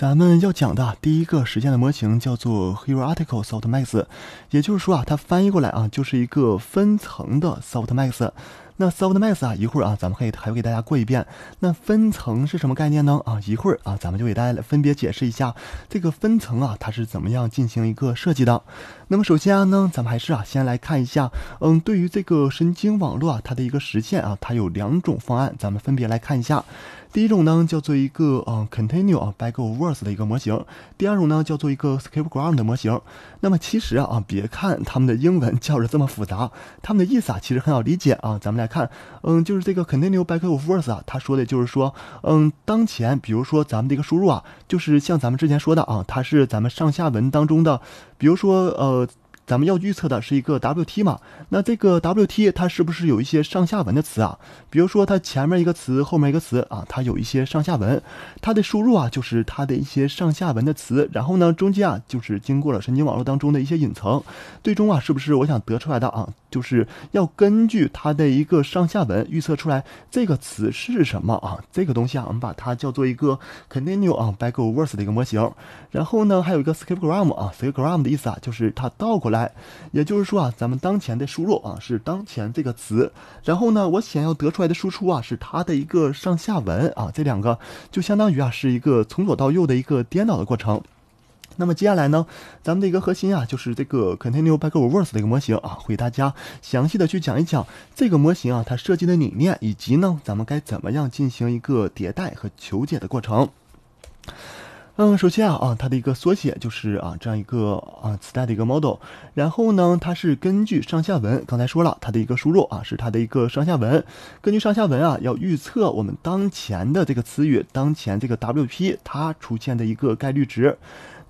咱们要讲的第一个实现的模型叫做 hierarchical softmax，也就是说啊，它翻译过来啊，就是一个分层的 softmax。那 Softmax 啊，一会儿啊，咱们可以还会给大家过一遍。那分层是什么概念呢？啊，一会儿啊，咱们就给大家分别解释一下这个分层啊，它是怎么样进行一个设计的。那么首先啊呢，咱们还是啊先来看一下，嗯，对于这个神经网络啊，它的一个实现啊，它有两种方案，咱们分别来看一下。第一种呢叫做一个嗯，continue 啊 backwards 的一个模型。第二种呢叫做一个 s k i p g r o n d 的模型。那么其实啊啊，别看他们的英文叫的这么复杂，他们的意思啊其实很好理解啊，咱们来。看，嗯，就是这个 c o n t i n u e b a c k of words 啊，他说的就是说，嗯，当前，比如说咱们这个输入啊，就是像咱们之前说的啊，它是咱们上下文当中的，比如说，呃。咱们要预测的是一个 W T 嘛，那这个 W T 它是不是有一些上下文的词啊？比如说它前面一个词，后面一个词啊，它有一些上下文，它的输入啊就是它的一些上下文的词，然后呢中间啊就是经过了神经网络当中的一些隐层，最终啊是不是我想得出来的啊？就是要根据它的一个上下文预测出来这个词是什么啊？这个东西啊我们把它叫做一个 c o n t i n u e 啊 b a c k w a r w o r s 的一个模型，然后呢还有一个 skip gram 啊 skip gram 的意思啊就是它倒过来。也就是说啊，咱们当前的输入啊是当前这个词，然后呢，我想要得出来的输出啊是它的一个上下文啊，这两个就相当于啊是一个从左到右的一个颠倒的过程。那么接下来呢，咱们的一个核心啊就是这个 Continue Backward r s 的一个模型啊，会大家详细的去讲一讲这个模型啊它设计的理念，以及呢咱们该怎么样进行一个迭代和求解的过程。嗯，首先啊啊，它的一个缩写就是啊这样一个啊磁带的一个 model。然后呢，它是根据上下文，刚才说了它的一个输入啊是它的一个上下文，根据上下文啊要预测我们当前的这个词语，当前这个 WP 它出现的一个概率值。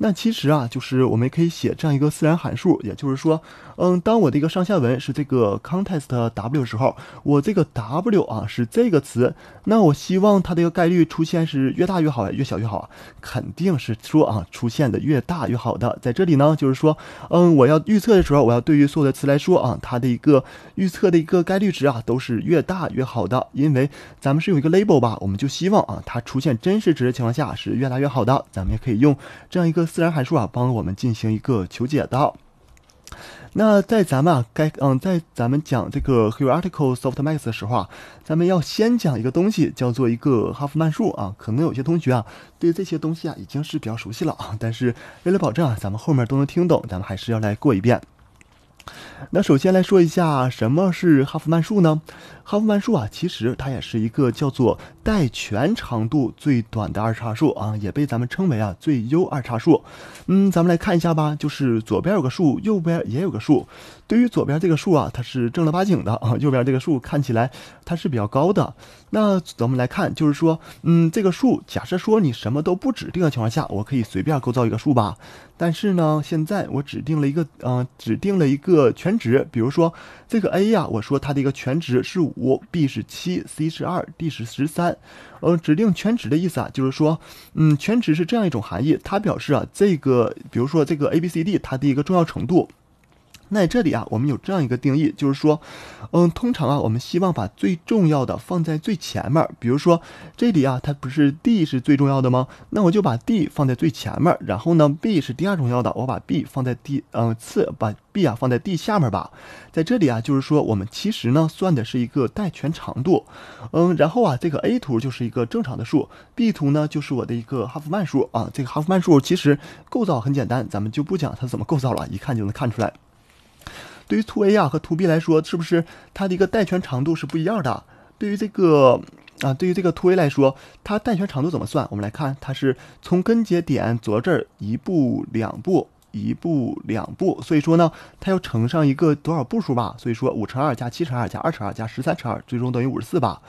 那其实啊，就是我们可以写这样一个自然函数，也就是说，嗯，当我的一个上下文是这个 context w 时候，我这个 w 啊是这个词，那我希望它的一个概率出现是越大越好，越小越好，肯定是说啊，出现的越大越好的。在这里呢，就是说，嗯，我要预测的时候，我要对于所有的词来说啊，它的一个预测的一个概率值啊，都是越大越好的，因为咱们是有一个 label 吧，我们就希望啊，它出现真实值的情况下是越大越好的。咱们也可以用这样一个。自然函数啊，帮我们进行一个求解的。那在咱们啊，该嗯，在咱们讲这个 hierarchical soft max 的时候啊，咱们要先讲一个东西，叫做一个哈夫曼数啊。可能有些同学啊，对这些东西啊，已经是比较熟悉了啊。但是为了保证啊，咱们后面都能听懂，咱们还是要来过一遍。那首先来说一下什么是哈夫曼树呢？哈夫曼树啊，其实它也是一个叫做带全长度最短的二叉树啊，也被咱们称为啊最优二叉树。嗯，咱们来看一下吧，就是左边有个树，右边也有个树。对于左边这个树啊，它是正儿八经的啊；右边这个树看起来它是比较高的。那咱们来看，就是说，嗯，这个树，假设说你什么都不指定的情况下，我可以随便构造一个树吧。但是呢，现在我指定了一个，嗯，指定了一个全值，比如说这个 A 呀，我说它的一个全值是五，B 是七，C 是二，D 是十三，呃，指定全值的意思啊，就是说，嗯，全值是这样一种含义，它表示啊，这个，比如说这个 A、B、C、D 它的一个重要程度。那这里啊，我们有这样一个定义，就是说，嗯，通常啊，我们希望把最重要的放在最前面。比如说这里啊，它不是 D 是最重要的吗？那我就把 D 放在最前面。然后呢，B 是第二重要的，我把 B 放在第，嗯，次把 B 啊放在 D 下面吧。在这里啊，就是说我们其实呢算的是一个带权长度，嗯，然后啊，这个 A 图就是一个正常的数 b 图呢就是我的一个哈夫曼数啊。这个哈夫曼数其实构造很简单，咱们就不讲它怎么构造了，一看就能看出来。对于图 A 呀和图 B 来说，是不是它的一个带权长度是不一样的？对于这个啊，对于这个图 A 来说，它带权长度怎么算？我们来看，它是从根节点走到这儿，一步两步，一步两步，所以说呢，它要乘上一个多少步数吧？所以说五乘二加七乘二加二乘二加十三乘二，最终等于五十四吧？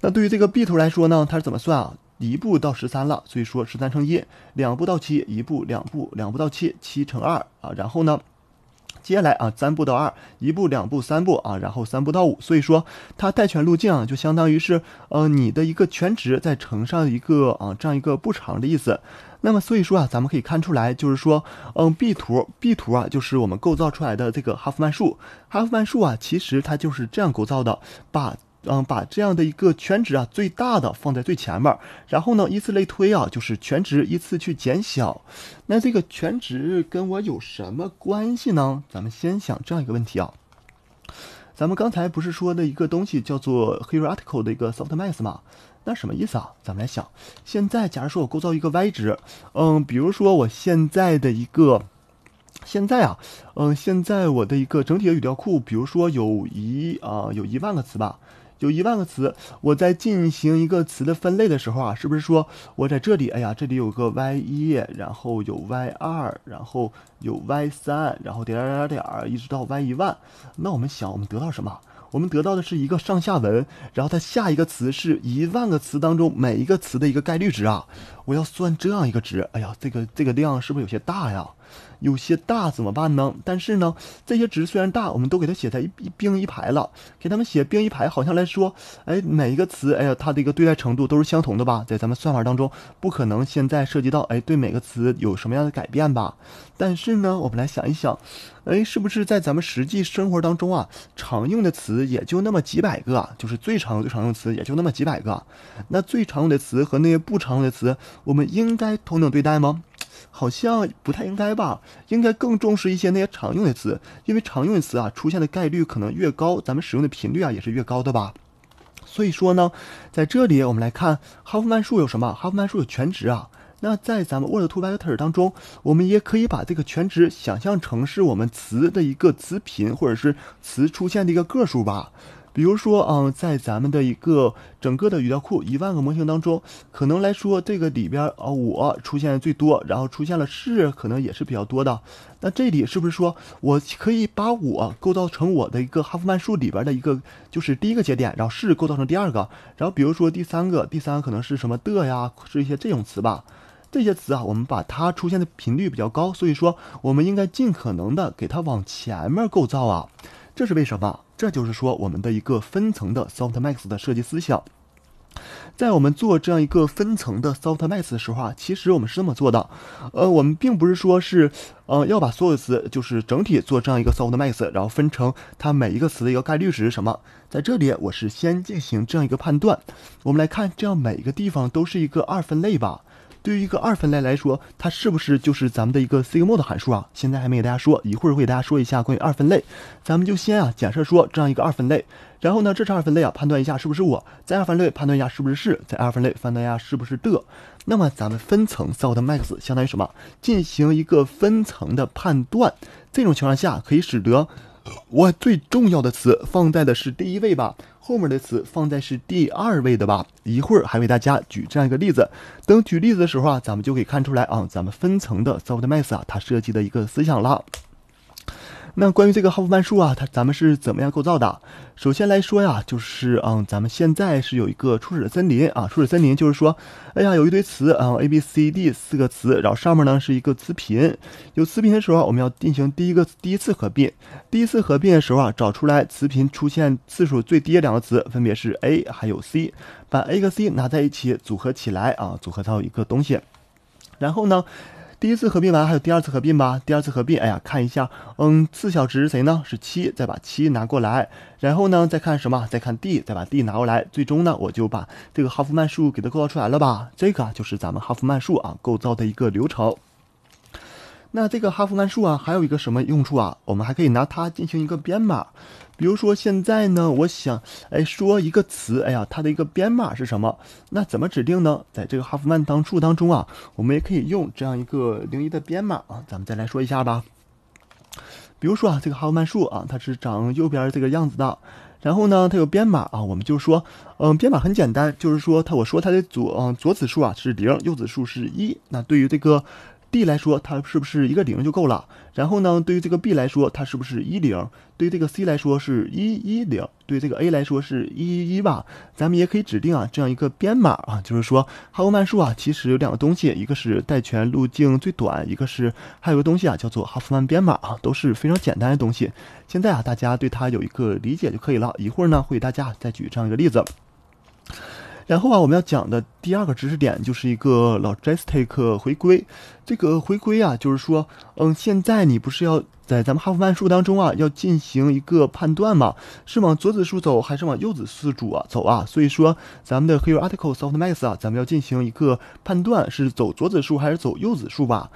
那对于这个 B 图来说呢，它是怎么算啊？一步到十三了，所以说十三乘一；两步到七，一步两步，两步到七，七乘二啊，然后呢？接下来啊，三步到二，一步两步三步啊，然后三步到五，所以说它带权路径啊，就相当于是呃你的一个权值再乘上一个啊这样一个步长的意思。那么所以说啊，咱们可以看出来，就是说，嗯，B 图 B 图啊，就是我们构造出来的这个哈夫曼树。哈夫曼树啊，其实它就是这样构造的，把。嗯，把这样的一个全值啊最大的放在最前面，然后呢，依次类推啊，就是全值依次去减小。那这个全值跟我有什么关系呢？咱们先想这样一个问题啊。咱们刚才不是说的一个东西叫做 hierarchical 的一个 softmax 吗？那什么意思啊？咱们来想。现在，假如说我构造一个 y 值，嗯，比如说我现在的一个现在啊，嗯，现在我的一个整体的语料库，比如说有一啊有一万个词吧。有一万个词，我在进行一个词的分类的时候啊，是不是说我在这里？哎呀，这里有个 y 一，然后有 y 二，然后有 y 三，然后点点点点，一直到 y 一万。那我们想，我们得到什么？我们得到的是一个上下文，然后它下一个词是一万个词当中每一个词的一个概率值啊。我要算这样一个值，哎呀，这个这个量是不是有些大呀？有些大怎么办呢？但是呢，这些值虽然大，我们都给它写在一一并一排了，给他们写并一排，好像来说，哎，每一个词，哎呀，它的一个对待程度都是相同的吧？在咱们算法当中，不可能现在涉及到，哎，对每个词有什么样的改变吧？但是呢，我们来想一想，哎，是不是在咱们实际生活当中啊，常用的词也就那么几百个，就是最常用最常用词也就那么几百个，那最常用的词和那些不常用的词。我们应该同等对待吗？好像不太应该吧，应该更重视一些那些常用的词，因为常用的词啊，出现的概率可能越高，咱们使用的频率啊也是越高的吧。所以说呢，在这里我们来看哈夫曼树有什么？哈夫曼树有全值啊。那在咱们 Word to Vector 当中，我们也可以把这个全值想象成是我们词的一个词频或者是词出现的一个个数吧。比如说，嗯，在咱们的一个整个的语料库一万个模型当中，可能来说，这个里边，呃，我出现最多，然后出现了是，可能也是比较多的。那这里是不是说，我可以把我构造成我的一个哈夫曼树里边的一个，就是第一个节点，然后是构造成第二个，然后比如说第三个，第三个可能是什么的呀，是一些这种词吧。这些词啊，我们把它出现的频率比较高，所以说，我们应该尽可能的给它往前面构造啊。这是为什么？这就是说，我们的一个分层的 softmax 的设计思想，在我们做这样一个分层的 softmax 的时候啊，其实我们是这么做的，呃，我们并不是说是，呃，要把所有词就是整体做这样一个 softmax，然后分成它每一个词的一个概率值是什么？在这里，我是先进行这样一个判断，我们来看，这样每一个地方都是一个二分类吧。对于一个二分类来说，它是不是就是咱们的一个 sigmoid 函数啊？现在还没给大家说，一会儿会给大家说一下关于二分类。咱们就先啊，假设说这样一个二分类，然后呢，这是二分类啊，判断一下是不是我，在二分类判断一下是不是是，在二分类判断一下是不是的。那么咱们分层 s o f t m a max 相当于什么？进行一个分层的判断。这种情况下可以使得我最重要的词放在的是第一位吧？后面的词放在是第二位的吧，一会儿还为大家举这样一个例子。等举例子的时候啊，咱们就可以看出来啊，咱们分层的 s o f t Ma s 啊，它设计的一个思想了。那关于这个哈夫曼数啊，它咱们是怎么样构造的？首先来说呀，就是嗯，咱们现在是有一个初始的森林啊，初始森林就是说，哎呀，有一堆词啊，A、B、C、D 四个词，然后上面呢是一个词频，有词频的时候，我们要进行第一个第一次合并。第一次合并的时候啊，找出来词频出现次数最低的两个词，分别是 A 还有 C，把 A 和 C 拿在一起组合起来啊，组合到一个东西。然后呢？第一次合并完还有第二次合并吧？第二次合并，哎呀，看一下，嗯，次小值谁呢？是七，再把七拿过来，然后呢，再看什么？再看 d，再把 d 拿过来，最终呢，我就把这个哈夫曼数给它构造出来了吧？这个就是咱们哈夫曼数啊构造的一个流程。那这个哈夫曼树啊，还有一个什么用处啊？我们还可以拿它进行一个编码。比如说现在呢，我想，哎，说一个词，哎呀，它的一个编码是什么？那怎么指定呢？在这个哈夫曼当数当中啊，我们也可以用这样一个零一的编码啊。咱们再来说一下吧。比如说啊，这个哈夫曼树啊，它是长右边这个样子的。然后呢，它有编码啊，我们就说，嗯，编码很简单，就是说它，我说它的左嗯，左子数啊是零，右子数是一。那对于这个。D 来说，它是不是一个零就够了？然后呢，对于这个 B 来说，它是不是一零？对于这个 C 来说是一一零，对这个 A 来说是一一一吧？咱们也可以指定啊这样一个编码啊，就是说哈夫曼数啊，其实有两个东西，一个是带权路径最短，一个是还有个东西啊叫做哈夫曼编码啊，都是非常简单的东西。现在啊，大家对它有一个理解就可以了。一会儿呢，会给大家再举这样一个例子。然后啊，我们要讲的第二个知识点就是一个 logistic 回归。这个回归啊，就是说，嗯，现在你不是要在咱们哈佛曼数当中啊，要进行一个判断吗？是往左子数走还是往右子数主啊走啊？所以说，咱们的 here article soft max 啊，咱们要进行一个判断，是走左子数还是走右子数吧？